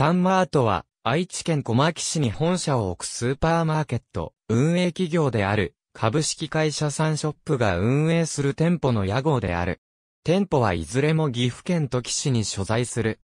サンマートは、愛知県小牧市に本社を置くスーパーマーケット、運営企業である、株式会社サンショップが運営する店舗の屋号である。店舗はいずれも岐阜県土岐市に所在する。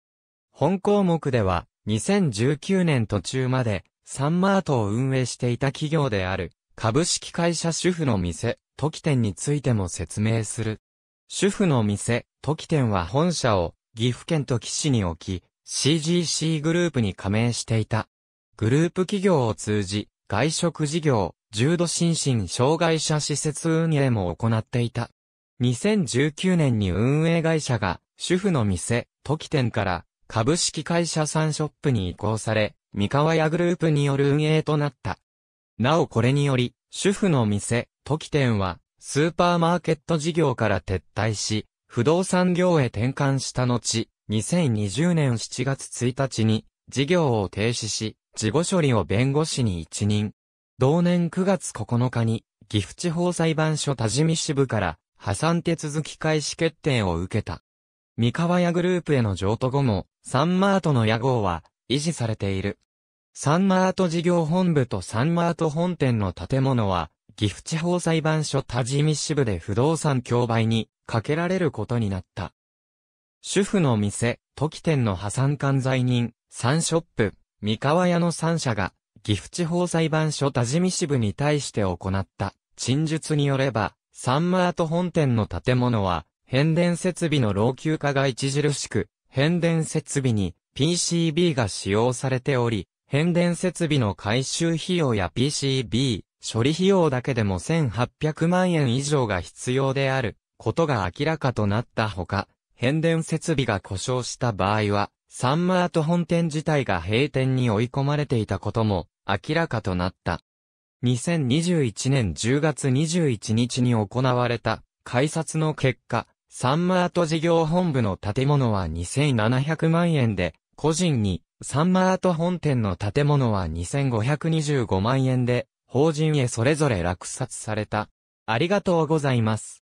本項目では、2019年途中まで、サンマートを運営していた企業である、株式会社主婦の店、土岐店についても説明する。主婦の店、土岐店は本社を岐阜県土岐市に置き、CGC グループに加盟していた。グループ企業を通じ、外食事業、重度心身障害者施設運営も行っていた。2019年に運営会社が、主婦の店、時店から、株式会社サンショップに移行され、三河屋グループによる運営となった。なおこれにより、主婦の店、時店は、スーパーマーケット事業から撤退し、不動産業へ転換した後、2020年7月1日に事業を停止し、事後処理を弁護士に一任。同年9月9日に岐阜地方裁判所多治見支部から破産手続き開始決定を受けた。三河屋グループへの譲渡後も、サンマートの屋号は維持されている。サンマート事業本部とサンマート本店の建物は、岐阜地方裁判所多治見支部で不動産競売にかけられることになった。主婦の店、時店の破産管罪人、サンショップ、三河屋の三社が、岐阜地方裁判所田地見支部に対して行った、陳述によれば、サンマート本店の建物は、変電設備の老朽化が著しく、変電設備に PCB が使用されており、変電設備の回収費用や PCB 処理費用だけでも1800万円以上が必要であることが明らかとなったほか、変電設備が故障した場合は、サンマート本店自体が閉店に追い込まれていたことも明らかとなった。2021年10月21日に行われた改札の結果、サンマート事業本部の建物は2700万円で、個人にサンマート本店の建物は2525万円で、法人へそれぞれ落札された。ありがとうございます。